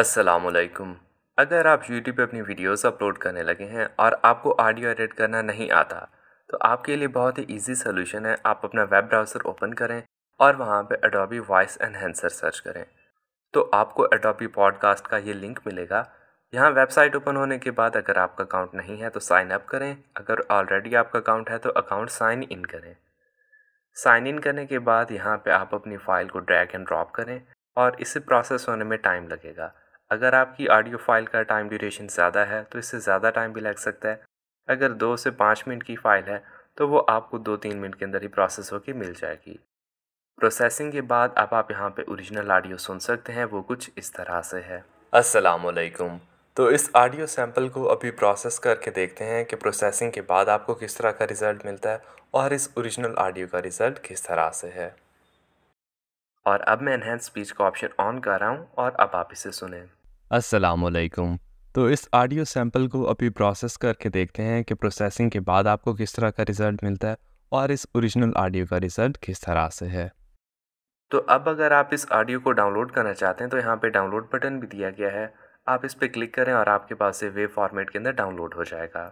असलकम अगर आप YouTube पे अपनी वीडियोस अपलोड करने लगे हैं और आपको ऑडियो एडिट करना नहीं आता तो आपके लिए बहुत ही इजी सोल्यूशन है आप अपना वेब ब्राउज़र ओपन करें और वहाँ पे Adobe वॉइस Enhancer सर्च करें तो आपको Adobe पॉडकास्ट का ये लिंक मिलेगा यहाँ वेबसाइट ओपन होने के बाद अगर आपका अकाउंट नहीं है तो साइन अप करें अगर ऑलरेडी आपका अकाउंट है तो अकाउंट साइन इन करें साइन इन करने के बाद यहाँ पर आप अपनी फ़ाइल को ड्रैग एंड ड्रॉप करें और इसे प्रोसेस होने में टाइम लगेगा अगर आपकी ऑडियो फाइल का टाइम ड्यूरेशन ज़्यादा है तो इससे ज़्यादा टाइम भी लग सकता है अगर दो से पाँच मिनट की फ़ाइल है तो वो आपको दो तीन मिनट के अंदर ही प्रोसेस होकर मिल जाएगी प्रोसेसिंग के बाद अब आप यहाँ पे ओरिजिनल ऑडियो सुन सकते हैं वो कुछ इस तरह से है वालेकुम तो इस ऑडियो सैम्पल को अभी प्रोसेस करके देखते हैं कि प्रोसेसिंग के बाद आपको किस तरह का रिज़ल्ट मिलता है और इस ओरिजिनल ऑडियो का रिज़ल्ट किस तरह से है और अब मैं इनहेंस स्पीच का ऑप्शन ऑन कर रहा हूँ और अब आप इसे सुनें असलकुम तो इस ऑडियो सैम्पल को अभी प्रोसेस करके देखते हैं कि प्रोसेसिंग के बाद आपको किस तरह का रिज़ल्ट मिलता है और इस ओरिजिनल ऑडियो का रिज़ल्ट किस तरह से है तो अब अगर आप इस ऑडियो को डाउनलोड करना चाहते हैं तो यहाँ पे डाउनलोड बटन भी दिया गया है आप इस पर क्लिक करें और आपके पास से वेव फॉर्मेट के अंदर डाउनलोड हो जाएगा